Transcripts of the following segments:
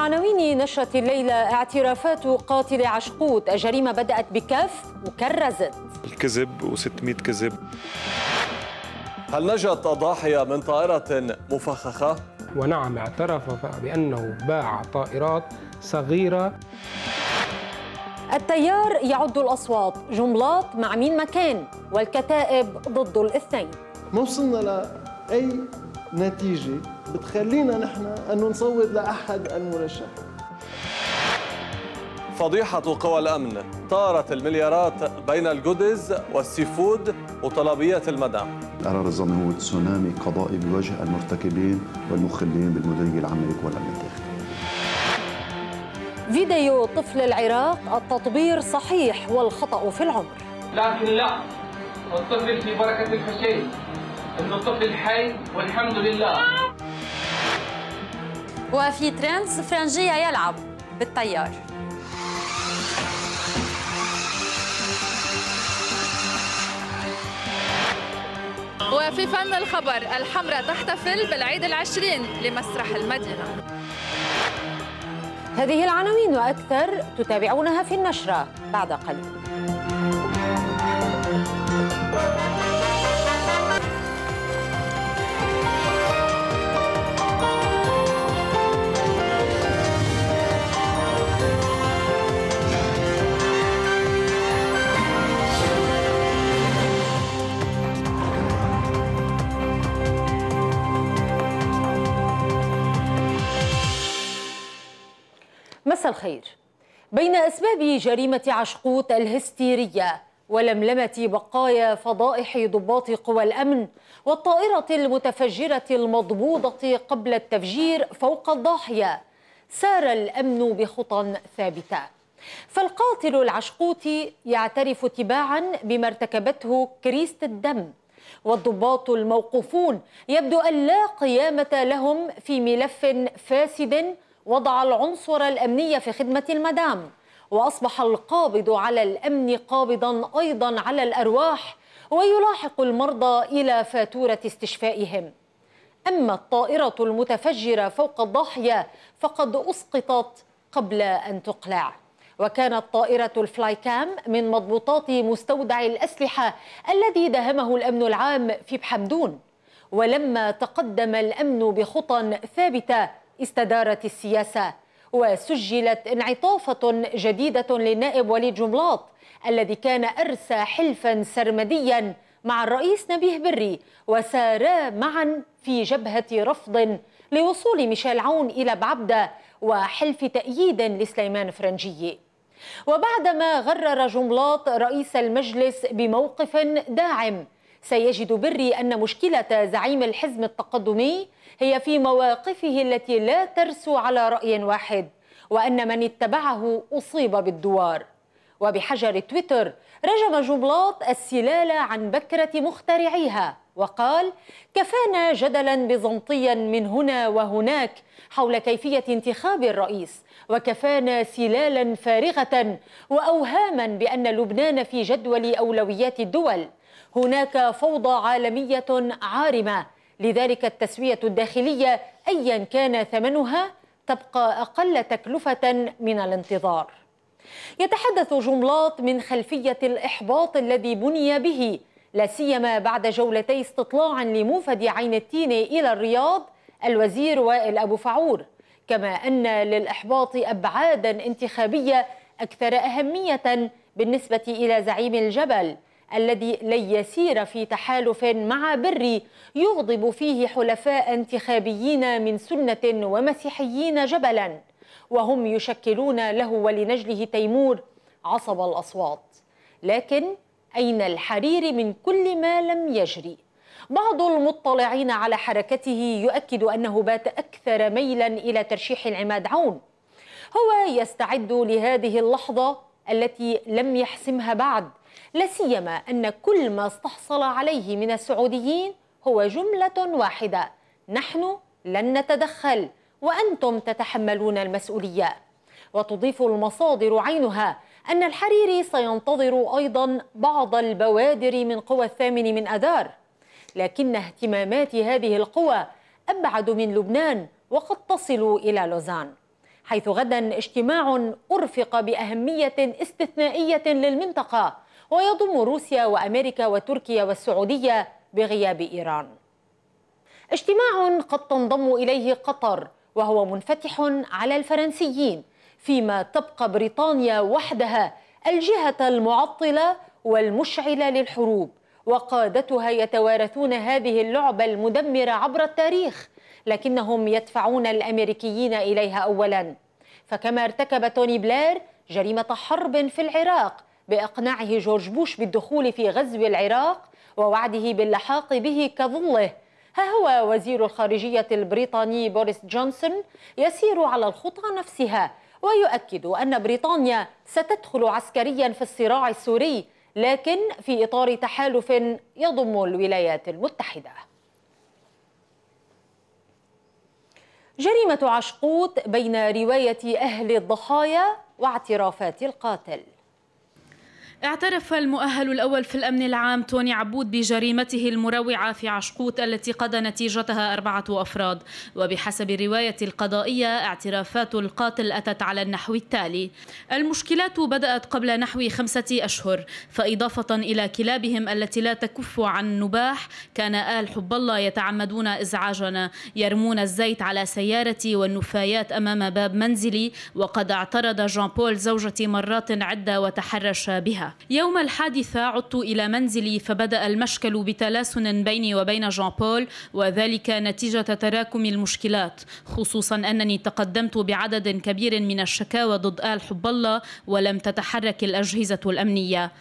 عناوين نشرة الليلة اعترافات قاتل عشقوت الجريمة بدأت بكف وكرزت الكذب و600 كذب هل نجت الضاحية من طائرة مفخخة؟ ونعم اعترف بأنه باع طائرات صغيرة التيار يعد الأصوات جملات مع مين مكان والكتائب ضد الاثنين ما وصلنا لأي نتيجة بتخلينا نحن أنه نصوت لأحد المرشحين فضيحة قوى الأمن طارت المليارات بين الجودز والسيفود وطلبية المدام قرار الزمن هو تسونامي قضائي بوجه المرتكبين والمخلين بالمدنية العامة لقوى فيديو طفل العراق التطبير صحيح والخطأ في العمر لكن لا والطفل في بركة الفشل انه طفل الحي والحمد لله وفي ترينز فرنجية يلعب بالطيار وفي فن الخبر الحمراء تحتفل بالعيد العشرين لمسرح المدينة هذه العناوين وأكثر تتابعونها في النشرة بعد قليل مساء الخير بين أسباب جريمة عشقوت الهستيرية ولملمة بقايا فضائح ضباط قوى الأمن والطائرة المتفجرة المضبوضة قبل التفجير فوق الضاحية سار الأمن بخطى ثابتة فالقاتل العشقوطي يعترف تباعا بما ارتكبته كريست الدم والضباط الموقوفون يبدو أن لا قيامة لهم في ملف فاسد وضع العنصر الأمني في خدمة المدام وأصبح القابض على الأمن قابضا أيضا على الأرواح ويلاحق المرضى إلى فاتورة استشفائهم أما الطائرة المتفجرة فوق الضاحية فقد أسقطت قبل أن تقلع وكانت طائرة الفلاي كام من مضبوطات مستودع الأسلحة الذي دهمه الأمن العام في بحمدون ولما تقدم الأمن بخطى ثابتة استدارت السياسة وسجلت انعطافة جديدة للنائب وليد جملاط الذي كان أرسى حلفا سرمديا مع الرئيس نبيه بري وسارا معا في جبهة رفض لوصول ميشيل عون إلى بعبدة وحلف تأييد لسليمان فرنجيه وبعدما غرر جملاط رئيس المجلس بموقف داعم سيجد بري أن مشكلة زعيم الحزب التقدمي هي في مواقفه التي لا ترسو على رأي واحد وأن من اتبعه أصيب بالدوار وبحجر تويتر رجم جملاط السلالة عن بكرة مخترعيها وقال كفانا جدلا بيزنطيا من هنا وهناك حول كيفية انتخاب الرئيس وكفانا سلالا فارغة وأوهاما بأن لبنان في جدول أولويات الدول هناك فوضى عالمية عارمة لذلك التسوية الداخلية أيا كان ثمنها تبقى أقل تكلفة من الانتظار يتحدث جملاط من خلفية الإحباط الذي بني به لا سيما بعد جولتي استطلاع لموفد عين التين إلى الرياض الوزير وائل أبو فعور كما أن للإحباط أبعادا انتخابية أكثر أهمية بالنسبة إلى زعيم الجبل الذي لن يسير في تحالف مع بري يغضب فيه حلفاء انتخابيين من سنة ومسيحيين جبلا وهم يشكلون له ولنجله تيمور عصب الأصوات لكن أين الحرير من كل ما لم يجري؟ بعض المطلعين على حركته يؤكد أنه بات أكثر ميلا إلى ترشيح العماد عون هو يستعد لهذه اللحظة التي لم يحسمها بعد لا سيما أن كل ما استحصل عليه من السعوديين هو جملة واحدة نحن لن نتدخل وأنتم تتحملون المسؤولية وتضيف المصادر عينها أن الحريري سينتظر أيضا بعض البوادر من قوى الثامن من أذار لكن اهتمامات هذه القوى أبعد من لبنان وقد تصل إلى لوزان حيث غدا اجتماع أرفق بأهمية استثنائية للمنطقة ويضم روسيا وأمريكا وتركيا والسعودية بغياب إيران اجتماع قد تنضم إليه قطر وهو منفتح على الفرنسيين فيما تبقى بريطانيا وحدها الجهة المعطلة والمشعلة للحروب وقادتها يتوارثون هذه اللعبة المدمرة عبر التاريخ لكنهم يدفعون الأمريكيين إليها أولاً فكما ارتكب توني بلير جريمة حرب في العراق بإقناعه جورج بوش بالدخول في غزو العراق ووعده باللحاق به كظله ها هو وزير الخارجية البريطاني بوريس جونسون يسير على الخطى نفسها ويؤكد أن بريطانيا ستدخل عسكريا في الصراع السوري لكن في إطار تحالف يضم الولايات المتحدة جريمة عشقوت بين رواية أهل الضحايا واعترافات القاتل اعترف المؤهل الأول في الأمن العام توني عبود بجريمته المروعة في عشقوت التي قضى نتيجتها أربعة أفراد وبحسب الرواية القضائية اعترافات القاتل أتت على النحو التالي المشكلات بدأت قبل نحو خمسة أشهر فإضافة إلى كلابهم التي لا تكف عن نباح كان آل حب الله يتعمدون إزعاجنا يرمون الزيت على سيارتي والنفايات أمام باب منزلي وقد اعترض جان بول زوجتي مرات عدة وتحرش بها يوم الحادثة عدت إلى منزلي فبدأ المشكل بتلاسن بيني وبين جان بول وذلك نتيجة تراكم المشكلات خصوصا أنني تقدمت بعدد كبير من الشكاوى ضد آل حب الله ولم تتحرك الأجهزة الأمنية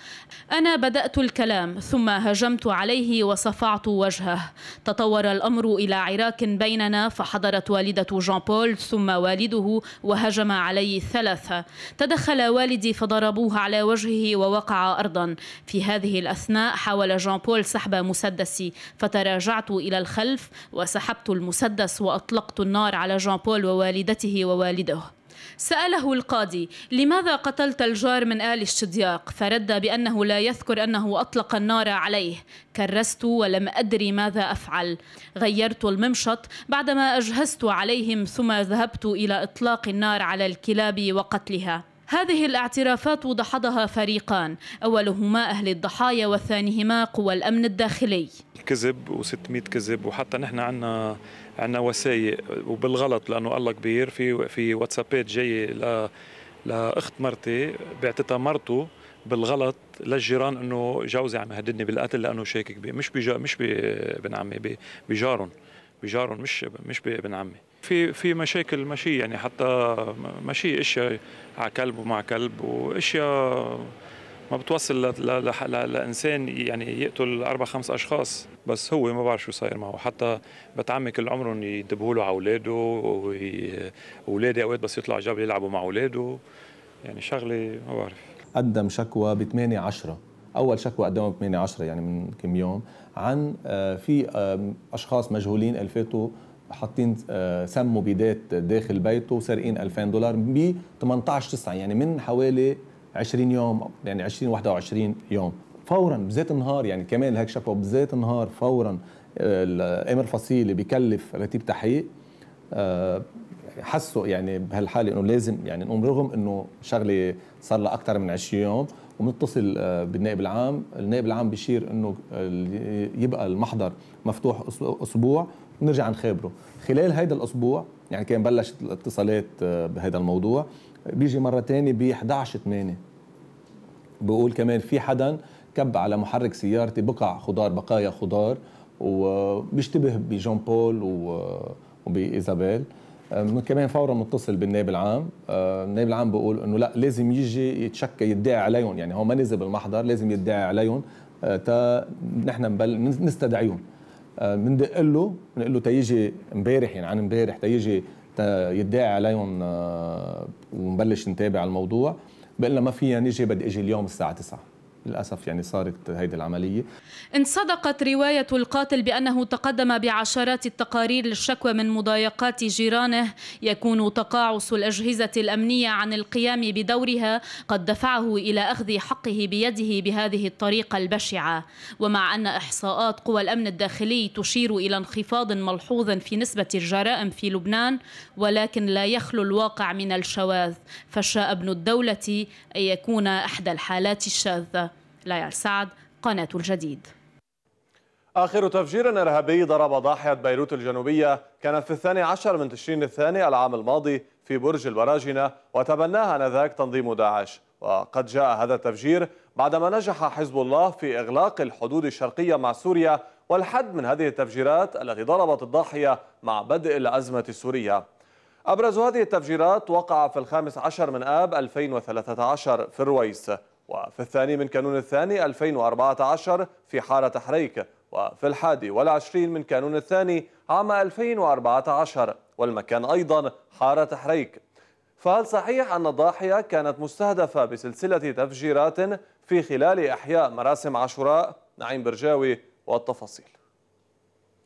أنا بدأت الكلام ثم هجمت عليه وصفعت وجهه تطور الأمر إلى عراك بيننا فحضرت والدة جان بول ثم والده وهجم علي ثلاثة تدخل والدي فضربوه على وجهه ووقع وقع أرضا في هذه الأثناء حاول جان بول سحب مسدسي فتراجعت إلى الخلف وسحبت المسدس وأطلقت النار على جان بول ووالدته ووالده سأله القاضي لماذا قتلت الجار من آل الشدياق فرد بأنه لا يذكر أنه أطلق النار عليه كرست ولم أدري ماذا أفعل غيرت الممشط بعدما أجهزت عليهم ثم ذهبت إلى إطلاق النار على الكلاب وقتلها هذه الاعترافات دحضها فريقان أولهما أهل الضحايا وثانيهما قوى الأمن الداخلي كذب و600 كذب وحتى نحن عندنا عندنا وسايق وبالغلط لانه الله كبير في في واتسابات جايه ل لاخت مرتي بعتتها مرته بالغلط للجيران انه جوزي عم يهددني بالقتل لانه شاكك بي مش بجا مش بابن عمي بجارهم بجارهم مش مش بابن عمي في في مشاكل مشي يعني حتى مشي اشياء على كلب ومع كلب واشياء ما بتوصل ل... ل... ل... لانسان يعني يقتل اربع خمس اشخاص بس هو ما بعرف شو صاير معه حتى بتعمي كل عمرهم ينتبهوا له على اولاده واولادي اوقات بس يطلعوا جبل يلعبوا مع اولاده يعني شغله ما بعرف قدم شكوى ب 8 10 اول شكوى قدمها ب 8 10 يعني من كم يوم عن آه، في اشخاص مجهولين الفاتوا حاطين آه، سم مبيدات داخل بيته وسارقين 2000 دولار ب 18 9 يعني من حوالي 20 يوم يعني 20 21 يوم فورا بذات النهار يعني كمان هيك شكوى بذات النهار فورا آه، الامر فصيلي بكلف رتيب تحقيق آه، حسوا يعني بهالحاله انه لازم يعني نقوم رغم انه شغله صار لها اكثر من 20 يوم وبنتصل بالنائب العام، النائب العام بيشير انه يبقى المحضر مفتوح اسبوع نرجع نخابره خلال هيدا الاسبوع يعني كان بلشت الاتصالات آه، بهذا الموضوع بيجي مره ثانيه ب 11 8 بقول كمان في حدا كب على محرك سيارتي بقع خضار بقايا خضار وبيشتبه بجون بول آه، وبايزابيل آه، كمان فورا متصل بالنائب العام النائب العام بقول انه لا لازم يجي يتشكى يدعي عليهم يعني هو ما نزل بالمحضر لازم يدعي عليهم تا نحن نستدعيهم بندق آه، له بنقول له تيجي امبارح يعني عن امبارح تيجي يدعي عليهم آه، ونبلش نتابع الموضوع بقول ما فيها نجي بدي اجي اليوم الساعه 9 للأسف يعني صارت هيدي العملية إن صدقت رواية القاتل بأنه تقدم بعشرات التقارير للشكوى من مضايقات جيرانه يكون تقاعس الأجهزة الأمنية عن القيام بدورها قد دفعه إلى أخذ حقه بيده بهذه الطريقة البشعة ومع أن إحصاءات قوى الأمن الداخلي تشير إلى انخفاض ملحوظ في نسبة الجرائم في لبنان ولكن لا يخلو الواقع من الشواذ فشاء ابن الدولة أن يكون أحدى الحالات الشاذة ليال سعد قناة الجديد آخر تفجير إرهابي ضرب ضاحية بيروت الجنوبية كان في الثاني عشر من تشرين الثاني العام الماضي في برج البراجنة وتبناها آنذاك تنظيم داعش وقد جاء هذا التفجير بعدما نجح حزب الله في إغلاق الحدود الشرقية مع سوريا والحد من هذه التفجيرات التي ضربت الضاحية مع بدء الأزمة السورية أبرز هذه التفجيرات وقع في الخامس عشر من آب 2013 في الرويس وفي الثاني من كانون الثاني 2014 في حارة حريك وفي الحادي والعشرين من كانون الثاني عام 2014 والمكان أيضا حارة حريك فهل صحيح أن الضاحية كانت مستهدفة بسلسلة تفجيرات في خلال إحياء مراسم عاشوراء؟ نعيم برجاوي والتفاصيل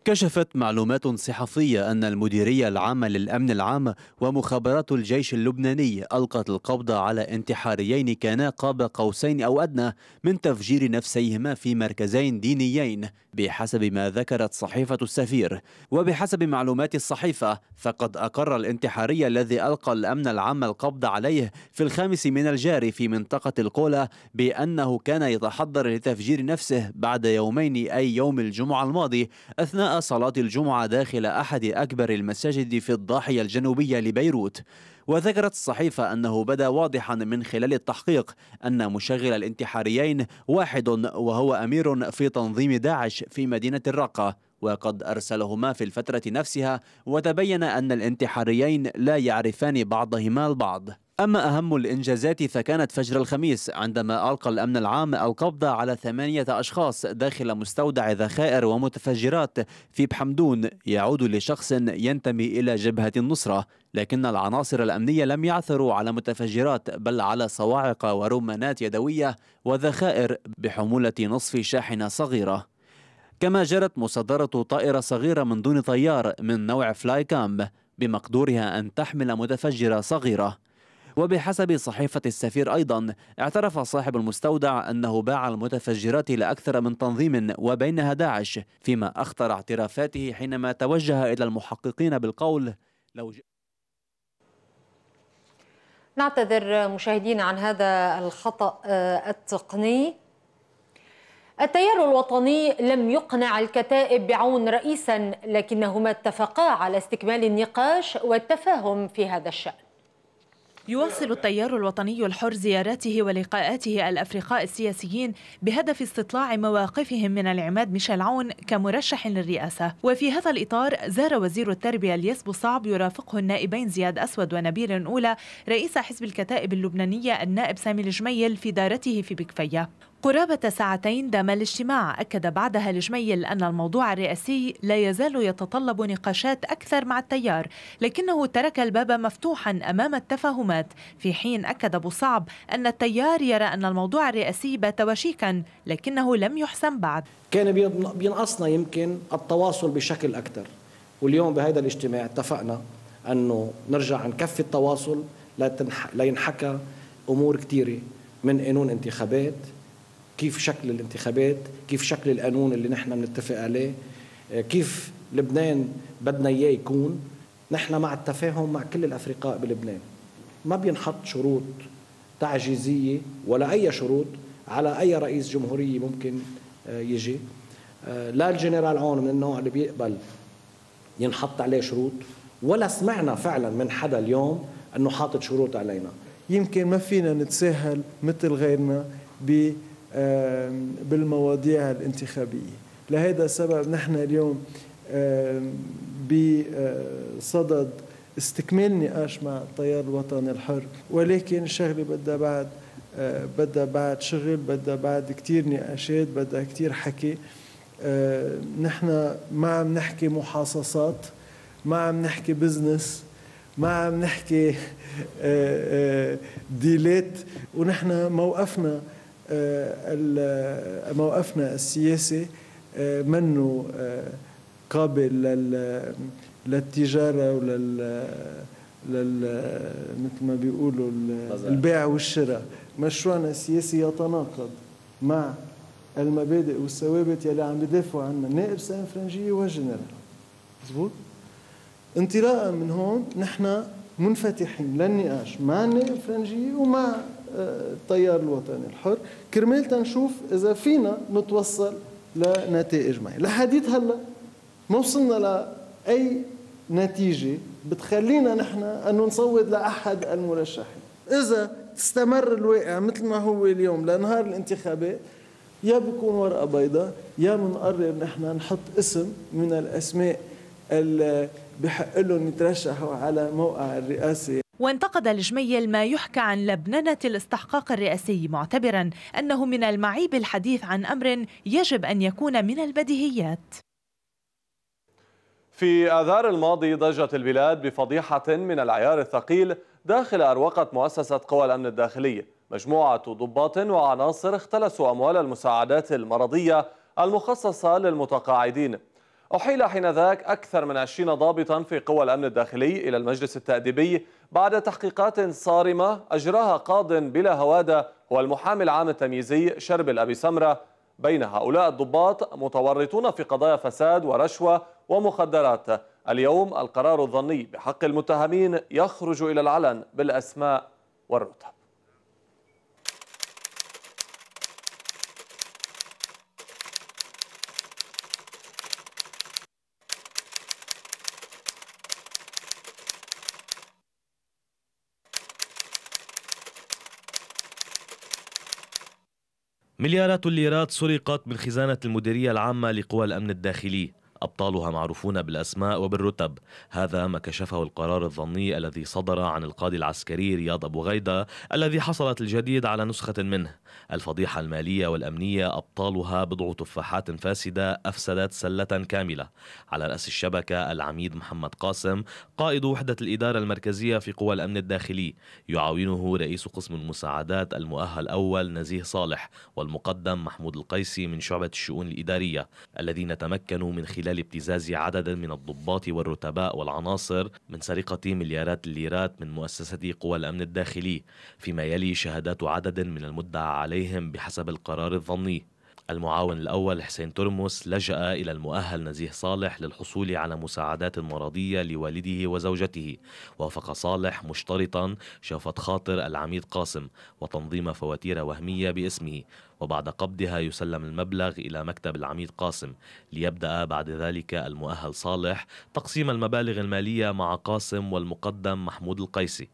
كشفت معلومات صحفية أن المديرية العامة للأمن العام ومخابرات الجيش اللبناني ألقت القبض على انتحاريين كانا قاب قوسين أو أدنى من تفجير نفسيهما في مركزين دينيين بحسب ما ذكرت صحيفة السفير وبحسب معلومات الصحيفة فقد أقر الانتحاري الذي ألقى الأمن العام القبض عليه في الخامس من الجاري في منطقة القولة بأنه كان يتحضر لتفجير نفسه بعد يومين أي يوم الجمعة الماضي أثناء صلاة الجمعة داخل أحد أكبر المساجد في الضاحية الجنوبية لبيروت وذكرت الصحيفة أنه بدا واضحا من خلال التحقيق أن مشغل الانتحاريين واحد وهو أمير في تنظيم داعش في مدينة الرقة وقد أرسلهما في الفترة نفسها وتبين أن الانتحاريين لا يعرفان بعضهما البعض أما أهم الإنجازات فكانت فجر الخميس عندما ألقى الأمن العام القبض على ثمانية أشخاص داخل مستودع ذخائر ومتفجرات في بحمدون يعود لشخص ينتمي إلى جبهة النصرة لكن العناصر الأمنية لم يعثروا على متفجرات بل على صواعق ورمانات يدوية وذخائر بحمولة نصف شاحنة صغيرة كما جرت مصادرة طائرة صغيرة من دون طيار من نوع فلاي كام بمقدورها أن تحمل متفجرة صغيرة وبحسب صحيفة السفير أيضا اعترف صاحب المستودع أنه باع المتفجرات لأكثر من تنظيم وبينها داعش فيما أخطر اعترافاته حينما توجه إلى المحققين بالقول لو ج... نعتذر مشاهدينا عن هذا الخطأ آه، التقني التيار الوطني لم يقنع الكتائب بعون رئيسا لكنهما اتفقا على استكمال النقاش والتفاهم في هذا الشأن يواصل التيار الوطني الحر زياراته ولقاءاته الأفرقاء السياسيين بهدف استطلاع مواقفهم من العماد ميشيل عون كمرشح للرئاسة وفي هذا الإطار زار وزير التربية اليسبو صعب يرافقه النائبين زياد أسود ونبيل أولى رئيس حزب الكتائب اللبنانية النائب سامي الجميل في دارته في بكفية قرابة ساعتين دام الاجتماع أكد بعدها الجميل أن الموضوع الرئاسي لا يزال يتطلب نقاشات أكثر مع التيار لكنه ترك الباب مفتوحا أمام التفاهمات في حين أكد أبو صعب أن التيار يرى أن الموضوع الرئاسي بات وشيكا لكنه لم يحسم بعد كان بينقصنا يمكن التواصل بشكل أكثر واليوم بهذا الاجتماع اتفقنا أنه نرجع نكفي التواصل لينحكى أمور كثيرة من قانون انتخابات كيف شكل الانتخابات كيف شكل القانون اللي نحن بنتفق عليه آه، كيف لبنان بدنا اياه يكون نحن مع التفاهم مع كل الافرقاء بلبنان ما بينحط شروط تعجيزيه ولا اي شروط على اي رئيس جمهوريه ممكن آه، يجي آه، لا الجنرال عون من النوع اللي بيقبل ينحط عليه شروط ولا سمعنا فعلا من حدا اليوم انه حاطط شروط علينا يمكن ما فينا نتساهل مثل غيرنا ب بالمواضيع الانتخابية لهذا السبب نحن اليوم بصدد استكمال نقاش مع التيار الوطني الحر ولكن الشغلة بدها بعد آه، بدها بعد شغل بدها بعد كتير نقاشات بدها كتير حكي آه، نحن ما عم نحكي محاصصات ما عم نحكي بزنس ما عم نحكي آه، ديلات ونحن موقفنا آه، آه، موقفنا السياسي آه، منه قابل للتجارة ولل لل مثل ما بيقولوا البيع والشراء مشروعنا السياسي يتناقض مع المبادئ والثوابت يلي عم بدافعوا عنها النائب سان فرنجية والجنرال مزبوط انطلاقا من هون نحن منفتحين للنقاش مع النائب الفرنجيه ومع التيار الوطني الحر كرمال تنشوف إذا فينا نتوصل لنتائج معينة لحديت هلا ما وصلنا لأي نتيجة بتخلينا نحن أن نصوت لأحد المرشحين إذا استمر الواقع مثل ما هو اليوم لنهار الانتخابات يا بيكون ورقة بيضاء يا بنقرر نحن نحط اسم من الأسماء اللي بحق لهم يترشحوا على موقع الرئاسة وانتقد الجميل ما يحكى عن لبننة الاستحقاق الرئاسي معتبرا أنه من المعيب الحديث عن أمر يجب أن يكون من البديهيات في آذار الماضي ضجت البلاد بفضيحة من العيار الثقيل داخل أروقة مؤسسة قوى الأمن الداخلي مجموعة ضباط وعناصر اختلسوا أموال المساعدات المرضية المخصصة للمتقاعدين أحيل حينذاك أكثر من 20 ضابطا في قوى الأمن الداخلي إلى المجلس التأديبي بعد تحقيقات صارمة أجراها قاض بلا هوادة والمحامي العام التمييزي شربل أبي سمرة بين هؤلاء الضباط متورطون في قضايا فساد ورشوة ومخدرات اليوم القرار الظني بحق المتهمين يخرج إلى العلن بالأسماء والرتب مليارات الليرات سرقت من خزانة المديرية العامة لقوى الأمن الداخلي أبطالها معروفون بالأسماء وبالرتب هذا ما كشفه القرار الظني الذي صدر عن القاضي العسكري رياض أبو غيدة الذي حصلت الجديد على نسخة منه الفضيحة المالية والأمنية أبطالها بضع تفاحات فاسدة أفسدت سلة كاملة على رأس الشبكة العميد محمد قاسم قائد وحدة الإدارة المركزية في قوى الأمن الداخلي يعاونه رئيس قسم المساعدات المؤهل أول نزيه صالح والمقدم محمود القيسي من شعبة الشؤون الإدارية الذين تمكنوا من خلال خلال ابتزاز عدد من الضباط والرتباء والعناصر من سرقة مليارات الليرات من مؤسسة قوى الأمن الداخلي فيما يلي شهادات عدد من المدعى عليهم بحسب القرار الظني المعاون الأول حسين ترمس لجأ إلى المؤهل نزيه صالح للحصول على مساعدات مرضية لوالده وزوجته وافق صالح مشترطا شوفة خاطر العميد قاسم وتنظيم فواتير وهمية باسمه وبعد قبضها يسلم المبلغ إلى مكتب العميد قاسم ليبدأ بعد ذلك المؤهل صالح تقسيم المبالغ المالية مع قاسم والمقدم محمود القيسي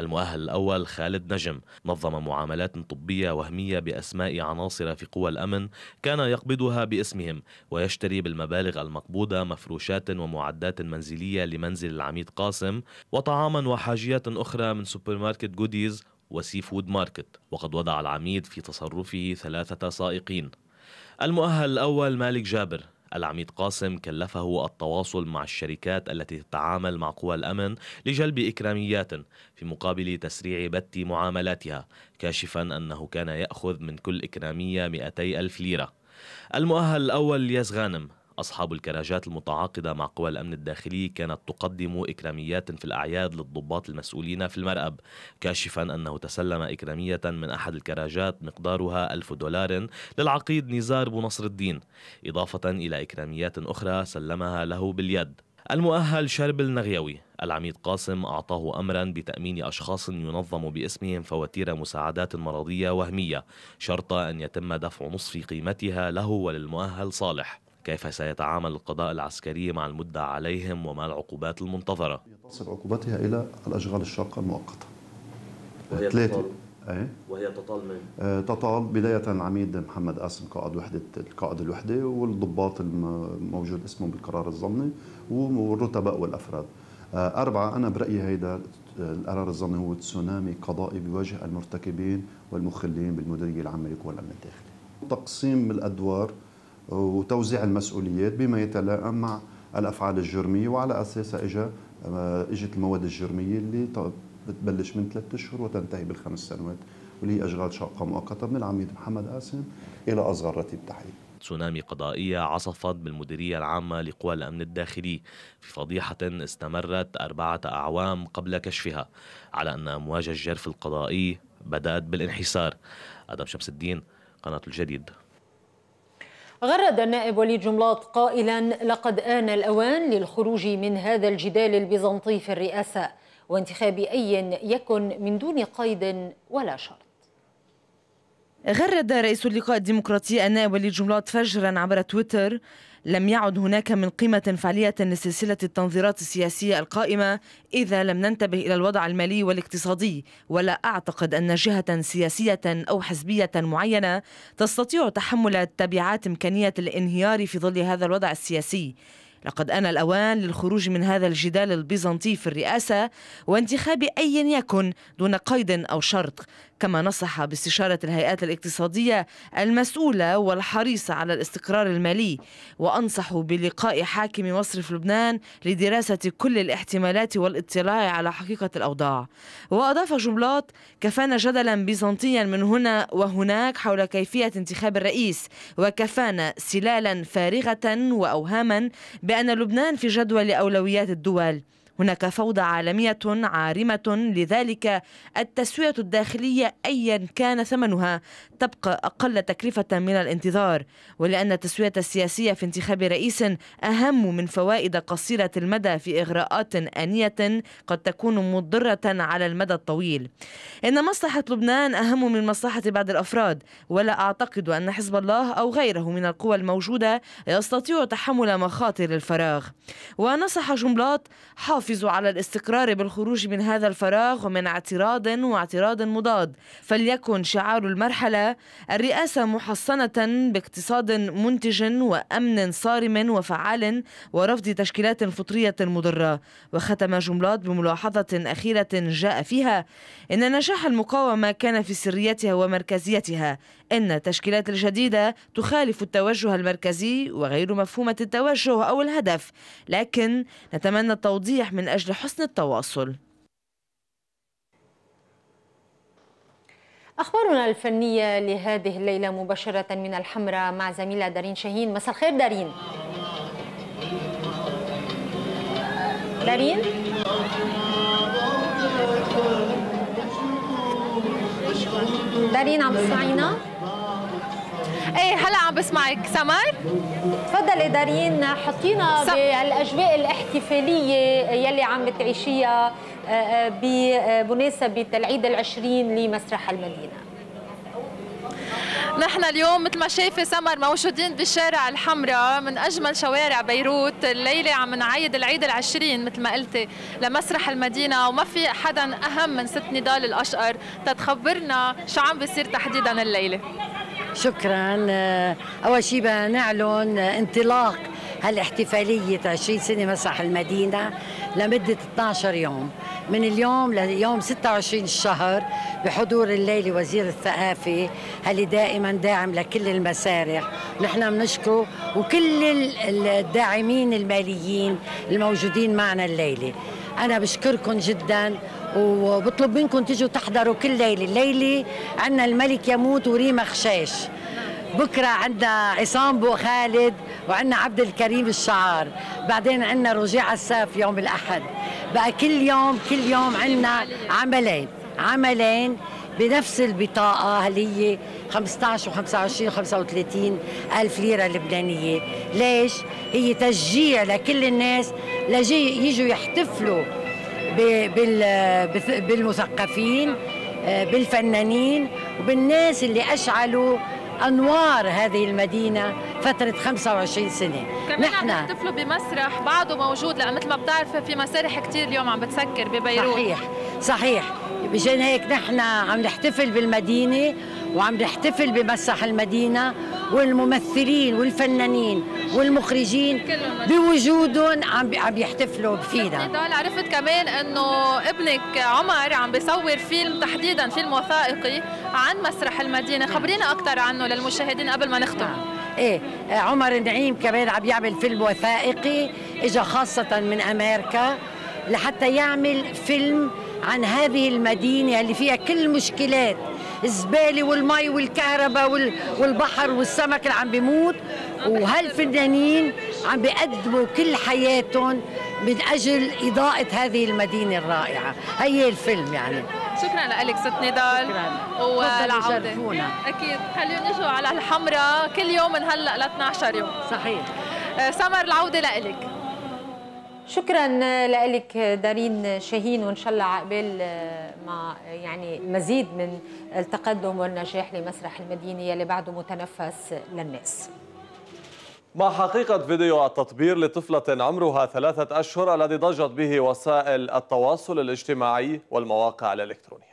المؤهل الأول خالد نجم نظم معاملات طبية وهمية بأسماء عناصر في قوى الأمن كان يقبضها باسمهم ويشتري بالمبالغ المقبوضة مفروشات ومعدات منزلية لمنزل العميد قاسم وطعاما وحاجيات أخرى من سوبر ماركت جوديز وسي فود ماركت وقد وضع العميد في تصرفه ثلاثة سائقين المؤهل الأول مالك جابر العميد قاسم كلفه التواصل مع الشركات التي تتعامل مع قوى الأمن لجلب إكراميات في مقابل تسريع بت معاملاتها كاشفا أنه كان يأخذ من كل إكرامية 200 ألف ليرة المؤهل الأول ياس غانم أصحاب الكراجات المتعاقدة مع قوى الأمن الداخلي كانت تقدم إكراميات في الأعياد للضباط المسؤولين في المرأب كاشفا أنه تسلم إكرامية من أحد الكراجات مقدارها ألف دولار للعقيد نزار بنصر الدين إضافة إلى إكراميات أخرى سلمها له باليد المؤهل شرب النغيوي العميد قاسم أعطاه أمرا بتأمين أشخاص ينظم باسمهم فواتير مساعدات مرضية وهمية شرط أن يتم دفع نصف قيمتها له وللمؤهل صالح كيف سيتعامل القضاء العسكري مع المدعى عليهم وما العقوبات المنتظرة تصل عقوبتها إلى الأشغال الشاقة المؤقتة وهي تطال أيه؟ وهي تطال من؟ آه تطال بداية العميد محمد قاسم قائد وحدة القائد الوحدة والضباط الموجود اسمهم بالقرار الظني والرتباء والأفراد آه أربعة أنا برأيي هيدا آه، القرار الظني هو تسونامي قضائي بوجه المرتكبين والمخلين بالمديرية العامة للقوى الأمن الداخلي تقسيم الأدوار وتوزيع المسؤوليات بما يتلائم مع الافعال الجرميه وعلى اساسها اجى آه، اجت المواد الجرميه اللي بتبلش من ثلاث اشهر وتنتهي بالخمس سنوات واللي هي اشغال شاقه مؤقته من العميد محمد قاسم الى اصغر رتيب تحرير. تسونامي قضائية عصفت بالمديرية العامة لقوى الأمن الداخلي في فضيحة استمرت أربعة أعوام قبل كشفها على أن أمواج الجرف القضائي بدأت بالانحسار أدم شمس الدين قناة الجديد غرد النائب وليد جملاط قائلا لقد آن الأوان للخروج من هذا الجدال البيزنطي في الرئاسة وانتخاب أي يكن من دون قيد ولا شرط غرد رئيس اللقاء الديمقراطي النائب وليد جملاط فجرا عبر تويتر لم يعد هناك من قيمة فعلية لسلسلة التنظيرات السياسية القائمة إذا لم ننتبه إلى الوضع المالي والاقتصادي ولا أعتقد أن جهة سياسية أو حزبية معينة تستطيع تحمل تبعات إمكانية الانهيار في ظل هذا الوضع السياسي لقد أنا الأوان للخروج من هذا الجدال البيزنطي في الرئاسة وانتخاب أي يكن دون قيد أو شرط كما نصح باستشارة الهيئات الاقتصادية المسؤولة والحريصة على الاستقرار المالي وأنصح بلقاء حاكم مصرف لبنان لدراسة كل الاحتمالات والاطلاع على حقيقة الأوضاع وأضاف جملات كفانا جدلا بيزنطيا من هنا وهناك حول كيفية انتخاب الرئيس وكفانا سلالا فارغة وأوهاما بأن لبنان في جدول أولويات الدول هناك فوضى عالمية عارمة لذلك التسوية الداخلية أيا كان ثمنها تبقى أقل تكلفة من الانتظار ولأن التسوية السياسية في انتخاب رئيس أهم من فوائد قصيرة المدى في إغراءات آنية قد تكون مضرة على المدى الطويل إن مصلحة لبنان أهم من مصلحة بعض الأفراد ولا أعتقد أن حزب الله أو غيره من القوى الموجودة يستطيع تحمل مخاطر الفراغ ونصح جملات حافظ يحافظ على الاستقرار بالخروج من هذا الفراغ ومن اعتراض واعتراض مضاد فليكن شعار المرحلة الرئاسة محصنة باقتصاد منتج وأمن صارم وفعال ورفض تشكيلات فطرية مضرة وختم جملات بملاحظة أخيرة جاء فيها إن نجاح المقاومة كان في سريتها ومركزيتها إن التشكيلات الجديدة تخالف التوجه المركزي وغير مفهومة التوجه أو الهدف لكن نتمنى التوضيح من أجل حسن التواصل أخبارنا الفنية لهذه الليلة مباشرة من الحمراء مع زميلة دارين شاهين مساء الخير دارين دارين دارين عم تسمعينا؟ ايه هلا عم بسمعك سمر تفضلي دارين حطينا سم... بالاجواء الاحتفاليه يلي عم بتعيشيها آه، آه، بمناسبه آه، العيد العشرين لمسرح المدينه نحن اليوم مثل ما شايفة سمر موجودين بالشارع الحمراء من أجمل شوارع بيروت الليلة عم نعيد العيد العشرين مثل ما قلتي لمسرح المدينة وما في حدا أهم من ست نضال الأشقر تتخبرنا شو عم بيصير تحديدا الليلة شكرا آه، اول شيء بنعلن انطلاق هالاحتفالية 20 سنة مسرح المدينة لمدة 12 يوم من اليوم ليوم 26 الشهر بحضور الليلة وزير الثقافة اللي دائما داعم لكل المسارح نحن بنشكره وكل الداعمين الماليين الموجودين معنا الليلة أنا بشكركم جدا وبطلب منكم تيجوا تحضروا كل ليله الليله عندنا الملك يموت وريما خشاش بكره عندنا عصام بو خالد وعندنا عبد الكريم الشعار بعدين عندنا رجيع الساف يوم الاحد بقى كل يوم كل يوم عندنا عملين عملين بنفس البطاقة اللي هي 15 و 25 و 35 ألف ليرة لبنانية ليش؟ هي تشجيع لكل الناس لجي يجوا يحتفلوا بالمثقفين آه، بالفنانين وبالناس اللي أشعلوا انوار هذه المدينه فتره 25 سنه كمان عم تحتفلوا بمسرح بعده موجود لان مثل ما بتعرفي في مسارح كثير اليوم عم بتسكر ببيروت صحيح صحيح مشان هيك نحن عم نحتفل بالمدينه وعم نحتفل بمسرح المدينة والممثلين والفنانين والمخرجين بوجودهم عم عم يحتفلوا فينا نضال عرفت كمان انه ابنك عمر عم بيصور فيلم تحديدا فيلم وثائقي عن مسرح المدينة خبرينا أكثر عنه للمشاهدين قبل ما نختم نعم. ايه عمر نعيم كمان عم يعمل فيلم وثائقي اجى خاصة من امريكا لحتى يعمل فيلم عن هذه المدينة اللي فيها كل المشكلات الزباله والمي والكهرباء والبحر والسمك اللي عم بيموت وهالفنانين عم بيقدموا كل حياتهم من اجل اضاءه هذه المدينه الرائعه هي الفيلم يعني شكرا لك ست نضال ولعودة اكيد خليهم نجوا على الحمراء كل يوم من هلا ل 12 يوم صحيح آه، سمر العوده لك شكرا لك دارين شاهين وان شاء الله عقبال ما يعني مزيد من التقدم والنجاح لمسرح المدينه يلي بعده متنفس للناس مع حقيقة فيديو التطبير لطفلة عمرها ثلاثة أشهر الذي ضجت به وسائل التواصل الاجتماعي والمواقع الإلكترونية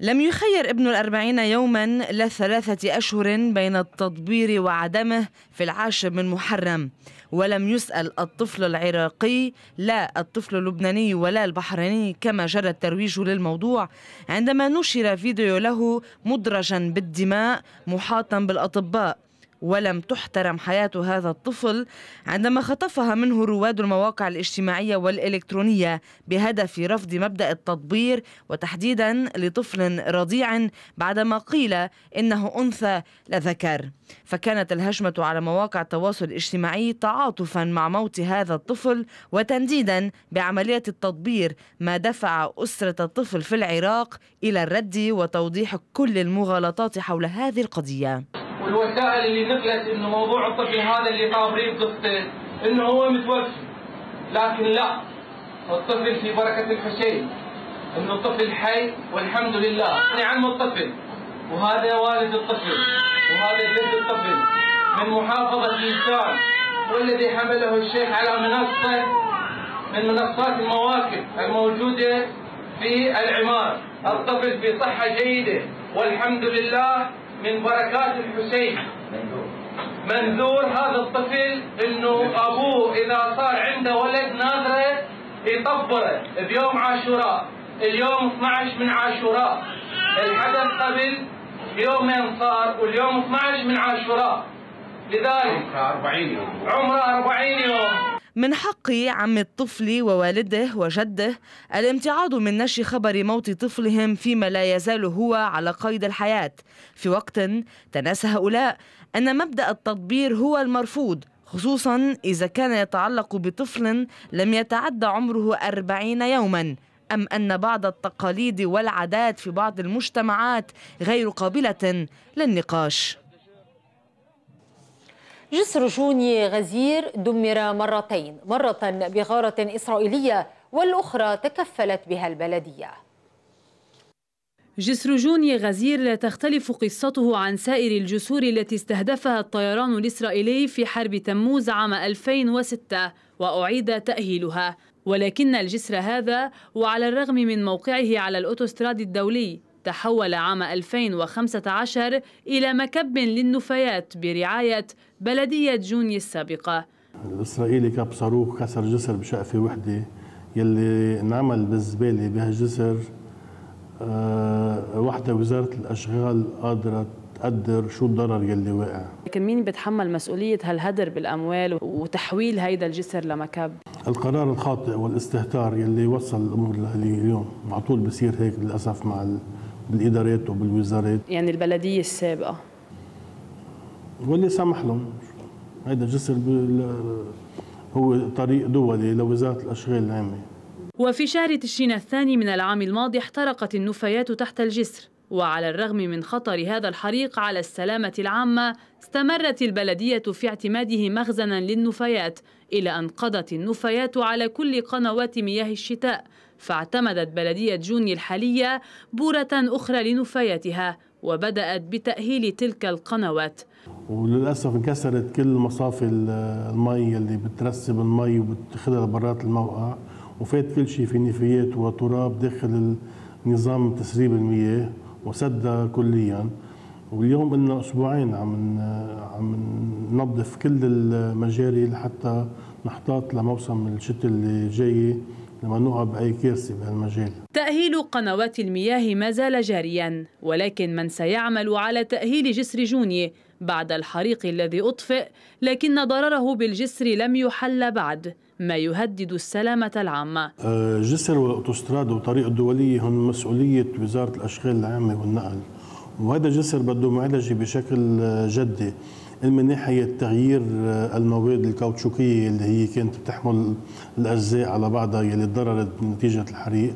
لم يخير ابن الأربعين يوما لثلاثة أشهر بين التطبير وعدمه في العاشر من محرم ولم يسأل الطفل العراقي لا الطفل اللبناني ولا البحريني كما جرى الترويج للموضوع عندما نشر فيديو له مدرجا بالدماء محاطا بالأطباء ولم تحترم حياة هذا الطفل عندما خطفها منه رواد المواقع الاجتماعية والإلكترونية بهدف رفض مبدأ التطبير وتحديدا لطفل رضيع بعدما قيل إنه أنثى لذكر فكانت الهجمة على مواقع التواصل الاجتماعي تعاطفا مع موت هذا الطفل وتنديدا بعملية التطبير ما دفع أسرة الطفل في العراق إلى الرد وتوضيح كل المغالطات حول هذه القضية الوسائل اللي نقلت انه موضوع الطفل هذا اللي طابرين قصته انه هو متوفي لكن لا الطفل في بركه الحسين انه الطفل حي والحمد لله عم الطفل وهذا والد الطفل وهذا جد الطفل من محافظه الإنسان والذي حمله الشيخ على منصه من منصات المواكب الموجوده في العمار الطفل في صحه جيده والحمد لله من بركات الحسين منذور هذا الطفل انه ابوه اذا صار عنده ولد ناظره يطبره بيوم عاشوراء اليوم 12 من عاشوراء الحدث قبل يومين صار واليوم 12 من عاشوراء لذلك عمره 40 يوم عمره 40 يوم من حق عم الطفل ووالده وجده الامتعاض من نشر خبر موت طفلهم فيما لا يزال هو على قيد الحياة في وقت تناسى هؤلاء أن مبدأ التطبير هو المرفوض خصوصا إذا كان يتعلق بطفل لم يتعدى عمره أربعين يوما أم أن بعض التقاليد والعادات في بعض المجتمعات غير قابلة للنقاش جسر جوني غزير دمر مرتين مرة بغارة إسرائيلية والأخرى تكفلت بها البلدية جسر جوني غزير لا تختلف قصته عن سائر الجسور التي استهدفها الطيران الإسرائيلي في حرب تموز عام 2006 وأعيد تأهيلها ولكن الجسر هذا وعلى الرغم من موقعه على الأوتوستراد الدولي تحول عام 2015 إلى مكب للنفايات برعاية بلدية جوني السابقة الإسرائيلي كب صاروخ كسر جسر بشقفة وحدة يلي انعمل بالزبالة بهالجسر آه، وحدة وزارة الأشغال قادرة تقدر شو الضرر يلي واقع لكن مين بيتحمل مسؤولية هالهدر بالأموال وتحويل هيدا الجسر لمكب؟ القرار الخاطئ والاستهتار يلي وصل الأمور لليوم على طول بصير هيك للأسف مع بالادارات وبالوزارات يعني البلديه السابقه واللي سمح لهم هيدا جسر هو طريق دولي لوزاره الاشغال العامه وفي شهر تشرين الثاني من العام الماضي احترقت النفايات تحت الجسر وعلى الرغم من خطر هذا الحريق على السلامة العامة استمرت البلدية في اعتماده مخزنا للنفايات إلى أن قضت النفايات على كل قنوات مياه الشتاء فاعتمدت بلدية جوني الحالية بورة أخرى لنفايتها وبدأت بتأهيل تلك القنوات وللأسف انكسرت كل مصافي المي اللي بترسب المي وبتاخذها لبرات الموقع وفات كل شيء في نفايات وتراب داخل نظام تسريب المياه وسد كليا واليوم لنا اسبوعين عم عم ننظف كل المجاري لحتى نحتاط لموسم الشتاء اللي جاي لما نقع بأي كارثة بهالمجال تأهيل قنوات المياه ما زال جاريا ولكن من سيعمل على تأهيل جسر جوني بعد الحريق الذي أطفئ لكن ضرره بالجسر لم يحل بعد ما يهدد السلامة العامة أه، جسر والأوتوستراد والطريق الدولية هم مسؤولية وزارة الأشغال العامة والنقل وهذا جسر بده معالجة بشكل أه، جدي من ناحيه تغيير آه، المواد الكاوتشوكيه اللي هي كانت بتحمل الاجزاء على بعضها يلي تضررت نتيجه الحريق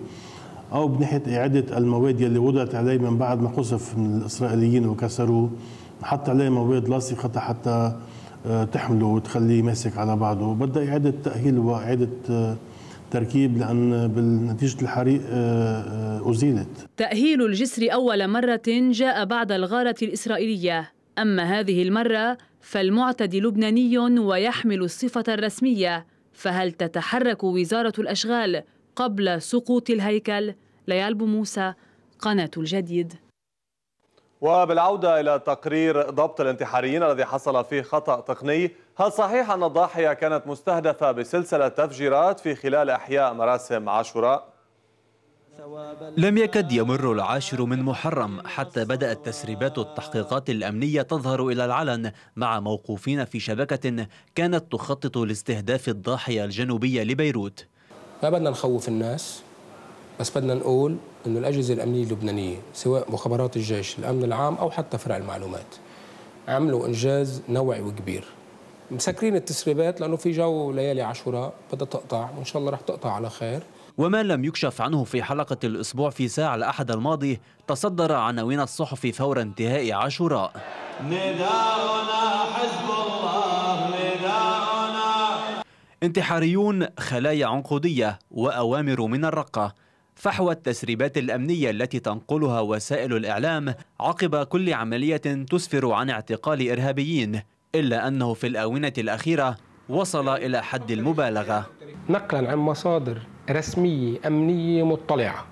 او بناحيه اعاده المواد يلي وضعت عليه من بعد ما قصف من الاسرائيليين وكسروه حط عليه مواد لاصقه حتى آه، تحمله وتخليه ماسك على بعضه بدها اعاده تاهيل واعاده آه، تركيب لأن بالنتيجة الحريق أزيلت تأهيل الجسر أول مرة جاء بعد الغارة الإسرائيلية أما هذه المرة فالمعتدي لبناني ويحمل الصفة الرسمية فهل تتحرك وزارة الأشغال قبل سقوط الهيكل؟ ليال موسى قناة الجديد وبالعودة إلى تقرير ضبط الانتحاريين الذي حصل فيه خطأ تقني هل صحيح أن الضاحية كانت مستهدفة بسلسلة تفجيرات في خلال أحياء مراسم عاشوراء؟ لم يكد يمر العاشر من محرم حتى بدأت تسريبات التحقيقات الأمنية تظهر إلى العلن مع موقوفين في شبكة كانت تخطط لاستهداف الضاحية الجنوبية لبيروت ما بدنا نخوف الناس بس بدنا نقول أن الأجهزة الأمنية اللبنانية سواء مخابرات الجيش الأمن العام أو حتى فرع المعلومات عملوا إنجاز نوعي وكبير مسكرين التسريبات لأنه في جو ليالي عاشوراء بدها تقطع وإن شاء الله رح تقطع على خير وما لم يكشف عنه في حلقة الأسبوع في ساعة الأحد الماضي تصدر عناوين الصحف فور انتهاء عاشوراء نداءنا حزب الله نداءنا انتحاريون خلايا عنقودية وأوامر من الرقة فحوى التسريبات الأمنية التي تنقلها وسائل الإعلام عقب كل عملية تسفر عن اعتقال إرهابيين إلا أنه في الآونة الأخيرة وصل إلى حد المبالغة نقلا عن مصادر رسمية أمنية مطلعة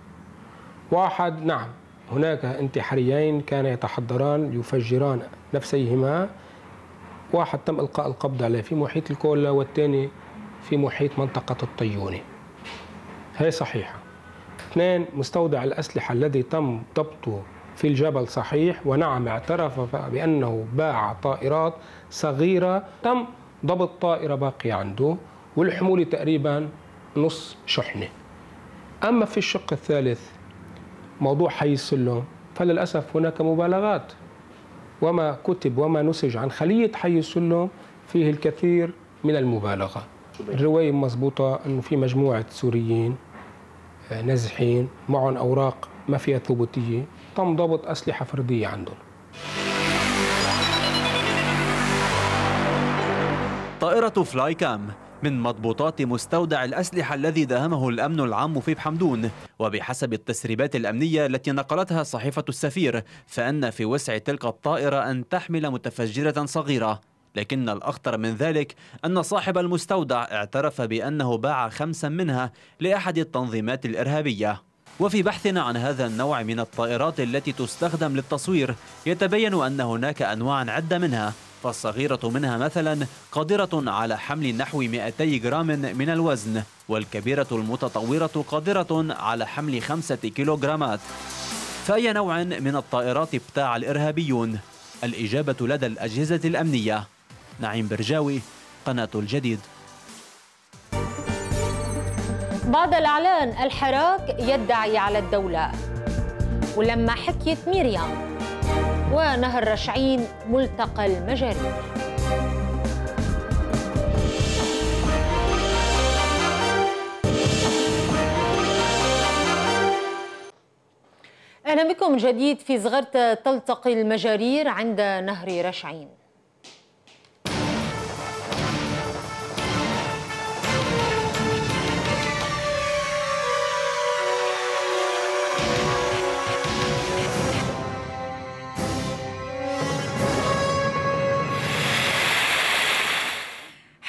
واحد نعم هناك انتحاريين كان يتحضران يفجران نفسيهما واحد تم إلقاء القبض عليه في محيط الكولا والثاني في محيط منطقة الطيونة هي صحيحة اثنين مستودع الأسلحة الذي تم ضبطه في الجبل صحيح ونعم اعترف بأنه باع طائرات صغيرة تم ضبط طائرة باقية عنده والحمولة تقريبا نص شحنة أما في الشق الثالث موضوع حي السلم فللأسف هناك مبالغات وما كتب وما نسج عن خلية حي السلم فيه الكثير من المبالغة الرواية مضبوطة أنه في مجموعة سوريين آه، نازحين معهم أوراق ما فيها ثبوتية تم ضبط أسلحة فردية عندهم طائرة فلاي كام من مضبوطات مستودع الأسلحة الذي داهمه الأمن العام في بحمدون وبحسب التسريبات الأمنية التي نقلتها صحيفة السفير فأن في وسع تلك الطائرة أن تحمل متفجرة صغيرة لكن الأخطر من ذلك أن صاحب المستودع اعترف بأنه باع خمسا منها لأحد التنظيمات الإرهابية وفي بحثنا عن هذا النوع من الطائرات التي تستخدم للتصوير يتبين أن هناك أنواعا عدة منها فالصغيرة منها مثلا قادرة على حمل نحو 200 جرام من الوزن والكبيرة المتطورة قادرة على حمل 5 كيلوغرامات فأي نوع من الطائرات ابتاع الإرهابيون؟ الإجابة لدى الأجهزة الأمنية نعيم برجاوي قناة الجديد بعد الإعلان الحراك يدعي على الدولة ولما حكيت ميريام ونهر رشعين ملتقى المجاري اهلا بكم جديد في صغرة تلتقي المجارير عند نهر رشعين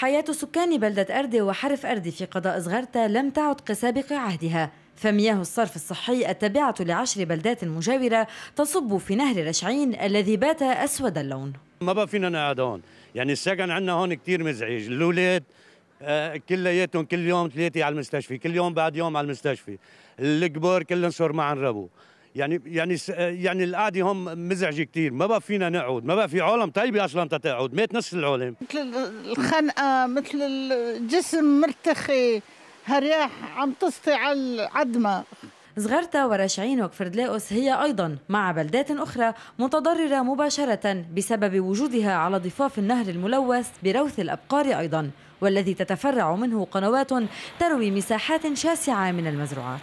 حياة سكان بلدة أردي وحرف أردي في قضاء صغرتا لم تعد كسابق عهدها فمياه الصرف الصحي التابعة لعشر بلدات مجاورة تصب في نهر رشعين الذي بات أسود اللون ما بقى فينا نقعد هون يعني السكن عندنا هون كتير مزعج الأولاد آه، كلياتهم كل يوم ثلاثة على المستشفى كل يوم بعد يوم على المستشفى الكبار كلهم صار معن ربو يعني يعني يعني القعده هم مزعجه كثير ما بقى فينا نقعد ما بقى في عالم طيبه اصلا تقعد مات نص العالم مثل الخنقه مثل الجسم مرتخي هرياح عم تسطي على العدمه صغرتا ورشعين وكفردلاؤس هي أيضا مع بلدات أخرى متضررة مباشرة بسبب وجودها على ضفاف النهر الملوث بروث الأبقار أيضا والذي تتفرع منه قنوات تروي مساحات شاسعة من المزروعات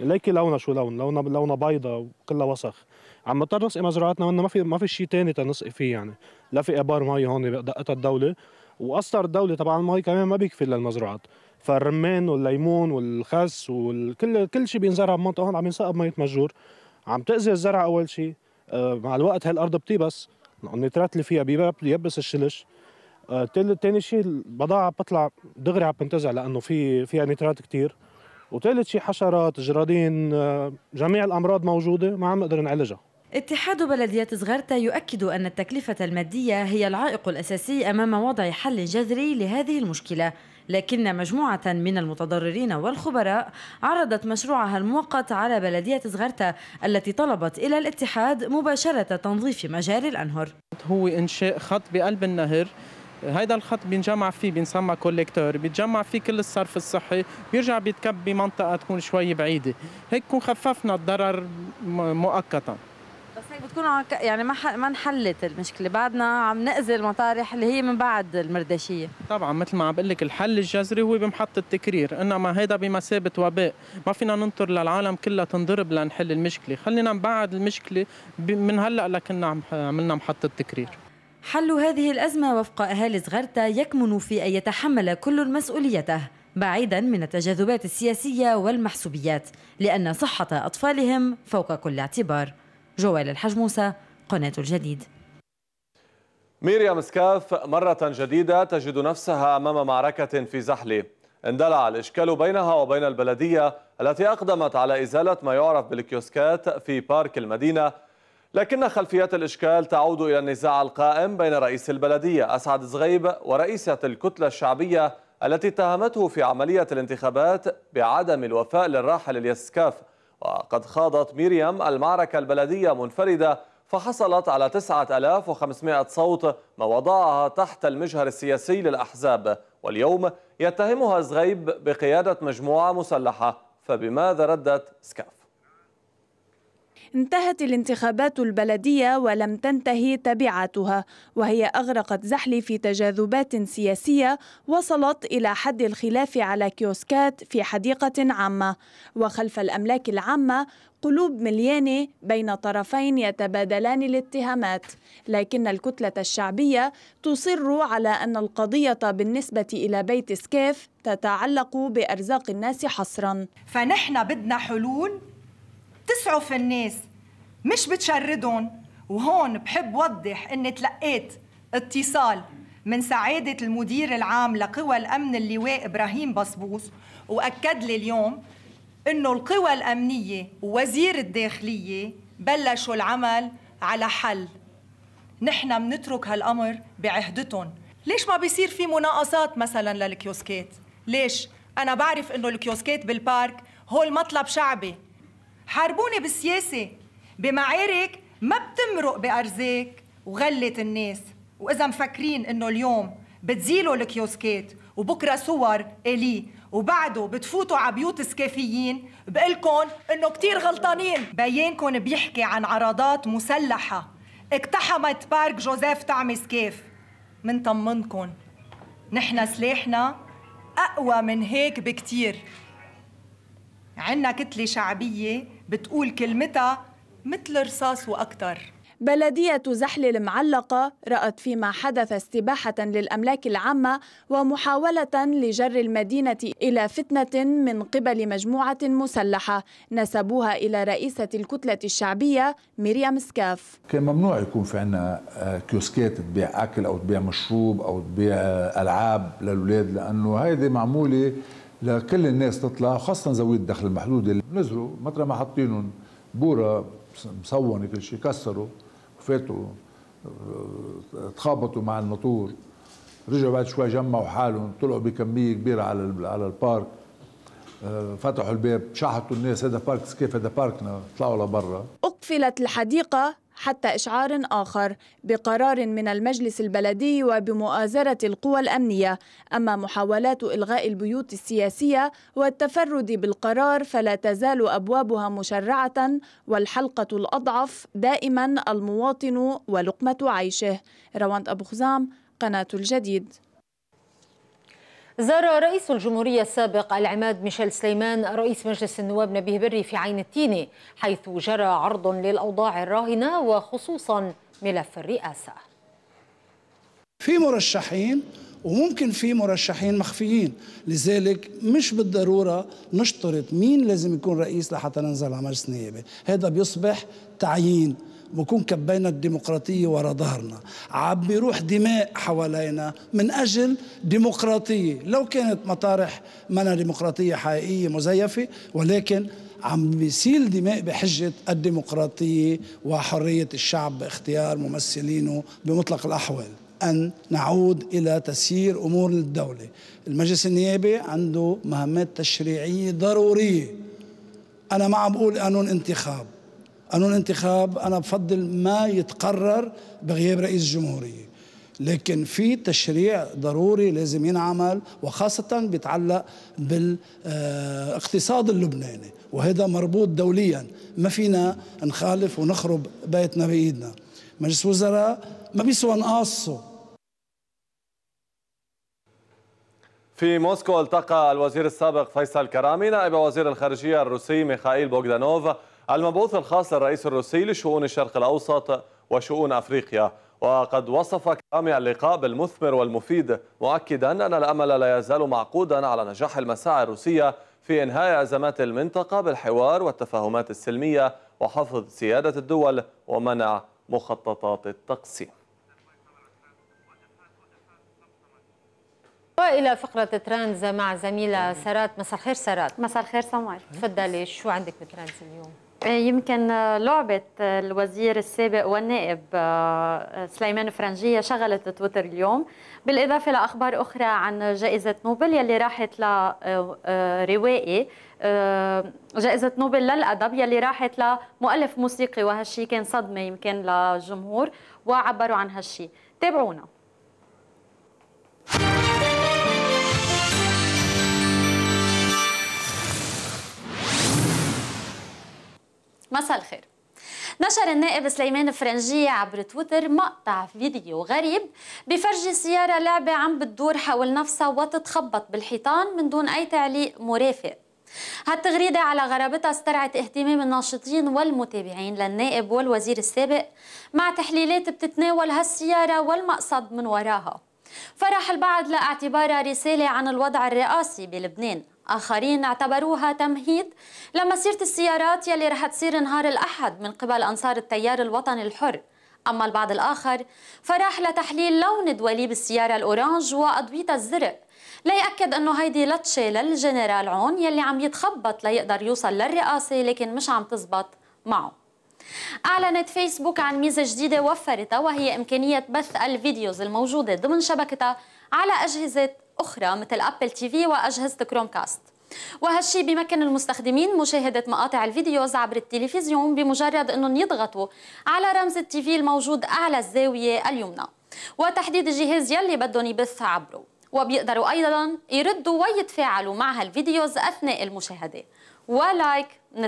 ليكي لونها شو لون لونها لونها بيضة وكلها وسخ عم نضطر نسقي مزروعاتنا ما في ما في شيء ثاني تنسقي فيه يعني لا في ابار مي هون دقتها الدوله واسطر الدوله طبعا المي كمان ما بيكفي للمزروعات فالرمان والليمون والخس وكل كل شيء بينزرع بمنطقه هون عم ينسقى بمية مجور عم تاذي الزرع اول شيء آه، مع الوقت هالارض بتيبس النترات اللي فيها بيبس الشلش ثاني آه، شيء البضاعه بتطلع دغري عم بتنتزع لانه في فيها نترات كثير وثالث شيء حشرات جرادين آه، جميع الامراض موجوده ما عم نقدر نعالجها اتحاد بلديات صغرتا يؤكد أن التكلفة المادية هي العائق الأساسي أمام وضع حل جذري لهذه المشكلة لكن مجموعة من المتضررين والخبراء عرضت مشروعها المؤقت على بلدية صغرتا التي طلبت إلى الاتحاد مباشرة تنظيف مجاري الأنهر هو إنشاء خط بقلب النهر هيدا الخط بينجمع فيه بنسمى كوليكتور بيتجمع فيه كل الصرف الصحي بيرجع بيتكب بمنطقه تكون شوي بعيده هيك بكون خففنا الضرر مؤقتا بس هيك بتكون يعني ما ما انحلت المشكله بعدنا عم ناذي المطارح اللي هي من بعد المرداشيه طبعا مثل ما عم بقول لك الحل الجذري هو بمحط التكرير انما هيدا بمثابه وباء ما فينا ننطر للعالم كلها تنضرب لنحل المشكله خلينا نبعد المشكله من هلا لكنا عملنا محطه تكرير حل هذه الأزمة وفق أهالي زغرتا يكمن في أن يتحمل كل مسؤوليته بعيدا من التجاذبات السياسية والمحسوبيات لأن صحة أطفالهم فوق كل اعتبار جوال الحجموسة قناة الجديد ميريام سكاف مرة جديدة تجد نفسها أمام معركة في زحلة اندلع الإشكال بينها وبين البلدية التي أقدمت على إزالة ما يعرف بالكيوسكات في بارك المدينة لكن خلفيات الإشكال تعود إلى النزاع القائم بين رئيس البلدية أسعد زغيب ورئيسة الكتلة الشعبية التي اتهمته في عملية الانتخابات بعدم الوفاء للراحل اليسكاف وقد خاضت مريم المعركة البلدية منفردة فحصلت على 9500 صوت ما وضعها تحت المجهر السياسي للأحزاب واليوم يتهمها زغيب بقيادة مجموعة مسلحة فبماذا ردت سكاف؟ انتهت الانتخابات البلدية ولم تنتهي تبعاتها وهي أغرقت زحلي في تجاذبات سياسية وصلت إلى حد الخلاف على كيوسكات في حديقة عامة وخلف الأملاك العامة قلوب مليانة بين طرفين يتبادلان الاتهامات لكن الكتلة الشعبية تصر على أن القضية بالنسبة إلى بيت سكيف تتعلق بأرزاق الناس حصرا فنحن بدنا حلول بتسعف الناس مش بتشردهم وهون بحب وضح اني تلقيت اتصال من سعادة المدير العام لقوى الأمن اللواء إبراهيم بصبوص وأكد لي اليوم أنه القوى الأمنية ووزير الداخلية بلشوا العمل على حل نحن منترك هالأمر بعهدتهم ليش ما بيصير في مناقصات مثلا للكيوسكات؟ ليش؟ أنا بعرف أنه الكيوسكات بالبارك هو المطلب شعبي حاربوني بالسياسة بمعارك ما بتمرق بأرزاك وغلت الناس وإذا مفكرين إنه اليوم بتزيلوا الكيوسكات وبكرة صور إلي وبعده بتفوتوا على بيوت سكافيين بقلكن إنه كتير غلطانين بيانكن بيحكي عن عراضات مسلحة اقتحمت بارك جوزيف تعمي سكاف منطمنكن نحن سلاحنا أقوى من هيك بكتير عنا كتلة شعبية بتقول كلمتها مثل رصاص واكثر بلدية زحل المعلقة رأت فيما حدث استباحة للأملاك العامة ومحاولة لجر المدينة إلى فتنة من قبل مجموعة مسلحة نسبوها إلى رئيسة الكتلة الشعبية مريم سكاف كان ممنوع يكون في عنا آه، كيوسكات تبيع أكل أو تبيع مشروب أو تبيع آه، ألعاب للأولاد لأنه هذه معمولة لكل الناس تطلع خاصة ذوي الدخل المحدود اللي نزلوا مطرح ما حاطينهم بورة مصونة كل شيء كسروا وفاتوا آه، تخابطوا مع المطور رجعوا بعد شوي جمعوا حالهم طلعوا بكمية كبيرة على على البارك آه، فتحوا الباب شحطوا الناس هذا بارك سكيف هذا باركنا طلعوا لبرا أقفلت الحديقة حتى إشعار آخر بقرار من المجلس البلدي وبمؤازرة القوى الأمنية أما محاولات إلغاء البيوت السياسية والتفرد بالقرار فلا تزال أبوابها مشرعة والحلقة الأضعف دائما المواطن ولقمة عيشه رواند أبو خزام قناة الجديد زار رئيس الجمهورية السابق العماد ميشيل سليمان رئيس مجلس النواب نبيه بري في عين التينة حيث جرى عرض للأوضاع الراهنة وخصوصا ملف الرئاسة في مرشحين وممكن في مرشحين مخفيين لذلك مش بالضرورة نشترط مين لازم يكون رئيس لحتى ننزل على مجلس نيابة هذا بيصبح تعيين بكون كبينا الديمقراطية ورا ظهرنا عم بيروح دماء حوالينا من أجل ديمقراطية لو كانت مطارح منا ديمقراطية حقيقية مزيفة ولكن عم بيسيل دماء بحجة الديمقراطية وحرية الشعب باختيار ممثلينه بمطلق الأحوال أن نعود إلى تسيير أمور الدولة المجلس النيابي عنده مهمات تشريعية ضرورية أنا ما عم بقول قانون انتخاب قانون الانتخاب انا بفضل ما يتقرر بغياب رئيس الجمهوريه لكن في تشريع ضروري لازم ينعمل وخاصة بيتعلق بالاقتصاد اللبناني وهذا مربوط دوليا ما فينا نخالف ونخرب بيتنا بإيدنا مجلس وزراء ما بيسوى نقاصه في موسكو التقى الوزير السابق فيصل كرامي نائب وزير الخارجية الروسي ميخائيل بوغدانوف المبعوث الخاص للرئيس الروسي لشؤون الشرق الأوسط وشؤون أفريقيا وقد وصف كلام اللقاء بالمثمر والمفيد مؤكدا أن الأمل لا يزال معقودا على نجاح المساعي الروسية في إنهاء أزمات المنطقة بالحوار والتفاهمات السلمية وحفظ سيادة الدول ومنع مخططات التقسيم والى فقره ترانز مع زميله سارات مساء الخير سارات مساء الخير سمر تفضلي شو عندك بترانز اليوم آه، يمكن آه، لعبة آه، الوزير السابق والنائب سليمان فرنجية شغلت تويتر اليوم بالإضافة لأخبار أخرى عن جائزة نوبل يلي راحت لروائي جائزة نوبل للأدب يلي راحت لمؤلف موسيقي وهالشي كان صدمة يمكن للجمهور وعبروا عن هالشي تابعونا مساء الخير نشر النائب سليمان فرنجية عبر تويتر مقطع فيديو غريب بفرجي سيارة لعبة عم بتدور حول نفسها وتتخبط بالحيطان من دون أي تعليق مرافق هالتغريدة على غرابتها استرعت اهتمام الناشطين والمتابعين للنائب والوزير السابق مع تحليلات بتتناول هالسيارة والمقصد من وراها فرح البعض لاعتبارها رسالة عن الوضع الرئاسي بلبنان آخرين اعتبروها تمهيد لمسيرة السيارات يلي رح تصير نهار الأحد من قبل أنصار التيار الوطني الحر أما البعض الآخر فراح لتحليل لون دواليب السيارة الأورانج وأضويتها الزرق ليأكد أنه هيدي لطشة للجنرال عون يلي عم يتخبط ليقدر يوصل للرئاسة لكن مش عم تزبط معه أعلنت فيسبوك عن ميزة جديدة وفرتها وهي إمكانية بث الفيديوز الموجودة ضمن شبكتها على أجهزة أخرى مثل أبل تي في وأجهزة كروم كاست وهالشي بيمكن المستخدمين مشاهدة مقاطع الفيديوز عبر التلفزيون بمجرد أنهم يضغطوا على رمز التي في الموجود أعلى الزاوية اليمنى وتحديد الجهاز يلي بدهم يبث عبره وبيقدروا أيضا يردوا ويتفاعلوا مع هالفيديوز أثناء المشاهدة ولايك من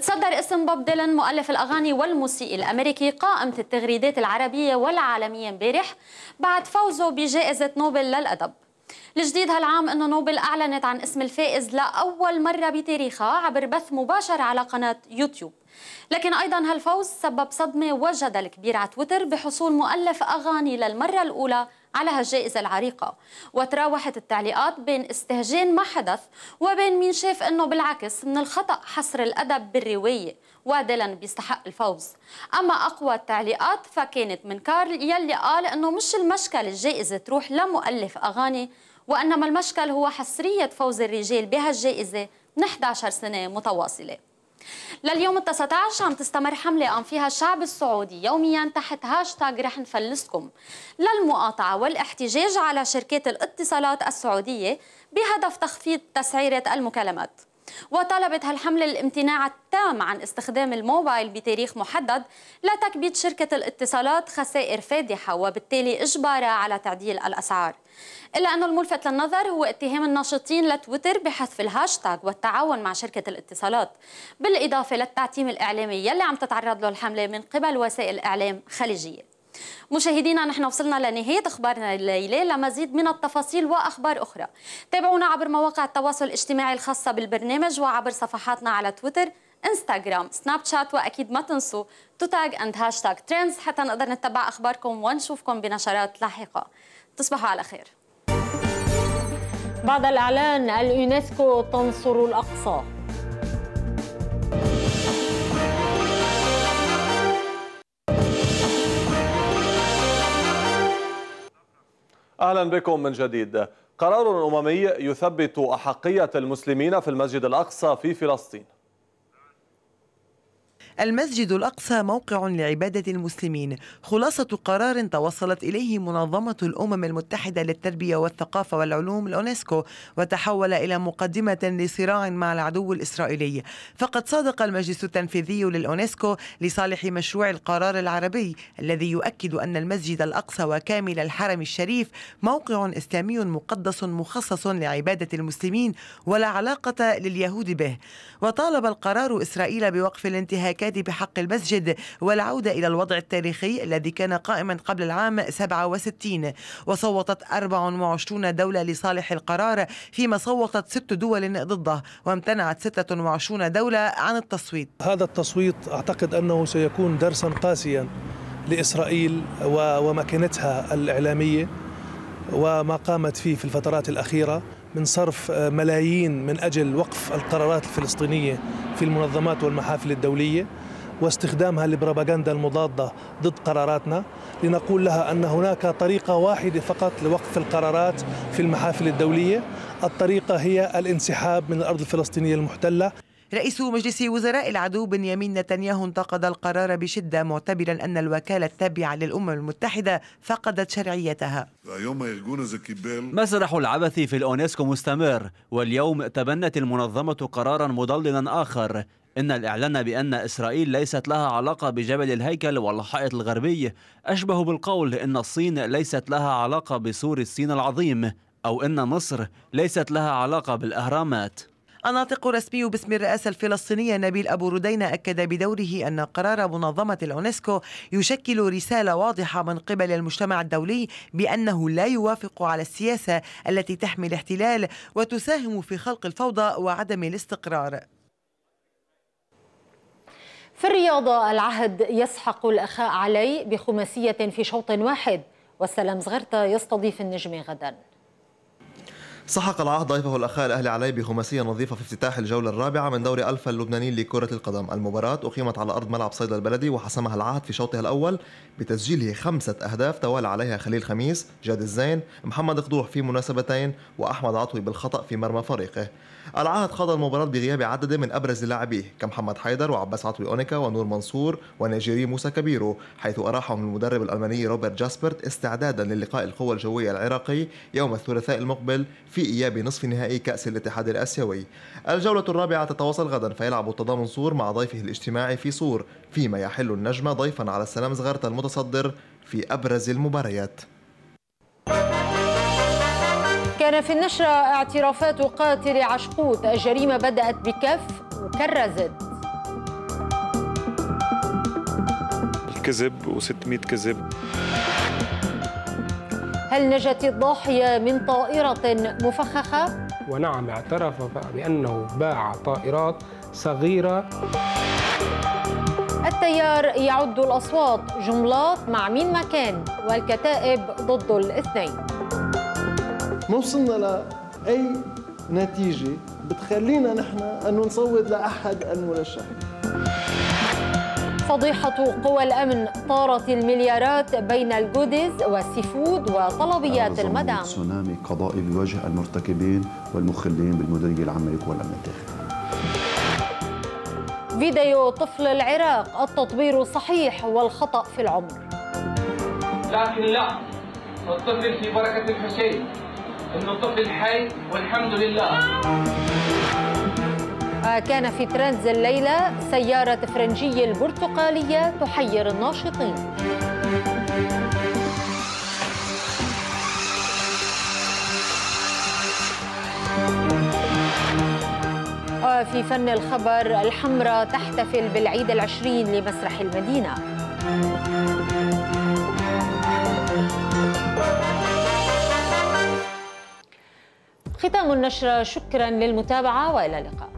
تصدر اسم بوب ديلان مؤلف الأغاني والموسيقي الأمريكي قائمة التغريدات العربية والعالمية امبارح بعد فوزه بجائزة نوبل للأدب الجديد هالعام انه نوبل اعلنت عن اسم الفائز لاول مره بتاريخها عبر بث مباشر على قناه يوتيوب لكن ايضا هالفوز سبب صدمه وجدل كبير على تويتر بحصول مؤلف اغاني للمره الاولى على هالجائزة العريقة وتراوحت التعليقات بين استهجان ما حدث وبين مين شاف أنه بالعكس من الخطأ حصر الأدب بالرواية وادلا بيستحق الفوز أما أقوى التعليقات فكانت من كارل يلي قال أنه مش المشكل الجائزة تروح لمؤلف أغاني وإنما المشكل هو حصرية فوز الرجال بهالجائزة من 11 سنة متواصلة لليوم ال 19 عم تستمر حملة قام فيها الشعب السعودي يوميا تحت هاشتاغ رح نفلسكم للمقاطعة والاحتجاج على شركات الاتصالات السعودية بهدف تخفيض تسعيرة المكالمات وطلبت هالحملة الامتناع التام عن استخدام الموبايل بتاريخ محدد لتكبيت شركة الاتصالات خسائر فادحة وبالتالي إجبارها على تعديل الأسعار إلا أن الملفت للنظر هو اتهام الناشطين لتويتر بحذف الهاشتاغ والتعاون مع شركة الاتصالات بالإضافة للتعتيم الإعلامي يلي عم تتعرض له الحملة من قبل وسائل إعلام خليجية مشاهدينا نحن وصلنا لنهاية أخبارنا الليلة لمزيد من التفاصيل وأخبار أخرى تابعونا عبر مواقع التواصل الاجتماعي الخاصة بالبرنامج وعبر صفحاتنا على تويتر انستغرام سناب شات واكيد ما تنسوا توتاج اند هاشتاج ترندز حتى نقدر نتبع اخباركم ونشوفكم بنشرات لاحقه تصبحوا على خير بعد الاعلان اليونسكو تنصر الاقصى أهلا بكم من جديد قرار أممي يثبت أحقية المسلمين في المسجد الأقصى في فلسطين المسجد الأقصى موقع لعبادة المسلمين خلاصة قرار توصلت إليه منظمة الأمم المتحدة للتربية والثقافة والعلوم الأونسكو وتحول إلى مقدمة لصراع مع العدو الإسرائيلي فقد صادق المجلس التنفيذي للأونسكو لصالح مشروع القرار العربي الذي يؤكد أن المسجد الأقصى وكامل الحرم الشريف موقع إسلامي مقدس مخصص لعبادة المسلمين ولا علاقة لليهود به وطالب القرار إسرائيل بوقف الانتهاكات التأكد بحق المسجد والعودة إلى الوضع التاريخي الذي كان قائما قبل العام 67 وصوتت 24 دولة لصالح القرار فيما صوتت ست دول ضده وامتنعت 26 دولة عن التصويت هذا التصويت أعتقد أنه سيكون درسا قاسيا لإسرائيل ومكانتها الإعلامية وما قامت فيه في الفترات الأخيرة من صرف آه، ملايين من أجل وقف القرارات الفلسطينية في المنظمات والمحافل الدولية واستخدامها للبروباغندا المضادة ضد قراراتنا لنقول لها أن هناك طريقة واحدة فقط لوقف القرارات في المحافل الدولية الطريقة هي الانسحاب من الأرض الفلسطينية المحتلة رئيس مجلس وزراء العدو بنيامين نتنياهو انتقد القرار بشدة معتبرا أن الوكالة التابعة للأمم المتحدة فقدت شرعيتها مسرح العبث في الأونسكو مستمر واليوم تبنت المنظمة قرارا مضللا آخر إن الإعلان بأن إسرائيل ليست لها علاقة بجبل الهيكل والحائط الغربي أشبه بالقول إن الصين ليست لها علاقة بسور الصين العظيم أو إن مصر ليست لها علاقة بالأهرامات الناطق الرسمي باسم الرئاسة الفلسطينية نبيل أبو ردينة أكد بدوره أن قرار منظمة اليونسكو يشكل رسالة واضحة من قبل المجتمع الدولي بأنه لا يوافق على السياسة التي تحمي الاحتلال وتساهم في خلق الفوضى وعدم الاستقرار في الرياضة العهد يسحق الأخاء علي بخماسية في شوط واحد والسلام زغرتا يستضيف النجم غداً سحق العاه ضيفه الأخاء الأهلي علي بخماسية نظيفة في افتتاح الجولة الرابعة من دوري ألفا اللبناني لكرة القدم المباراة أقيمت على أرض ملعب صيدا البلدي وحسمها العهد في شوطها الأول بتسجيله خمسة أهداف توالى عليها خليل خميس جاد الزين محمد قدوح في مناسبتين وأحمد عطوي بالخطأ في مرمى فريقه العهد خاض المباراة بغياب عدد من أبرز لاعبيه كمحمد حيدر وعباس عطوي أونيكا ونور منصور ونيجيري موسى كبيرو حيث أراحهم المدرب الألماني روبرت جاسبرت استعدادا للقاء القوى الجوية العراقي يوم الثلاثاء المقبل في إياب نصف نهائي كأس الاتحاد الآسيوي الجولة الرابعة تتواصل غدا فيلعب التضامن صور مع ضيفه الاجتماعي في صور فيما يحل النجم ضيفا على السلام زغرت المتصدر في أبرز المباريات كان في النشرة اعترافات قاتل عشقوت الجريمة بدأت بكف وكرزت كذب و600 كذب هل نجت الضاحية من طائرة مفخخة؟ ونعم اعترف بأنه باع طائرات صغيرة التيار يعد الأصوات جملات مع مين ما كان والكتائب ضد الاثنين ما وصلنا لاي نتيجه بتخلينا نحن انه نصوت لاحد المرشحين فضيحة قوى الأمن طارت المليارات بين الجودز والسيفود وطلبيات المدام تسونامي قضائي بوجه المرتكبين والمخلين بالمديرية العامة لقوى الأمن الداخلي فيديو طفل العراق التطوير صحيح والخطأ في العمر لكن لا والطفل في بركة الحسين انه طفل حي والحمد لله كان في ترانز الليلة سيارة فرنجية البرتقالية تحير الناشطين في فن الخبر الحمراء تحتفل بالعيد العشرين لمسرح المدينة ختام النشرة شكرا للمتابعة وإلى اللقاء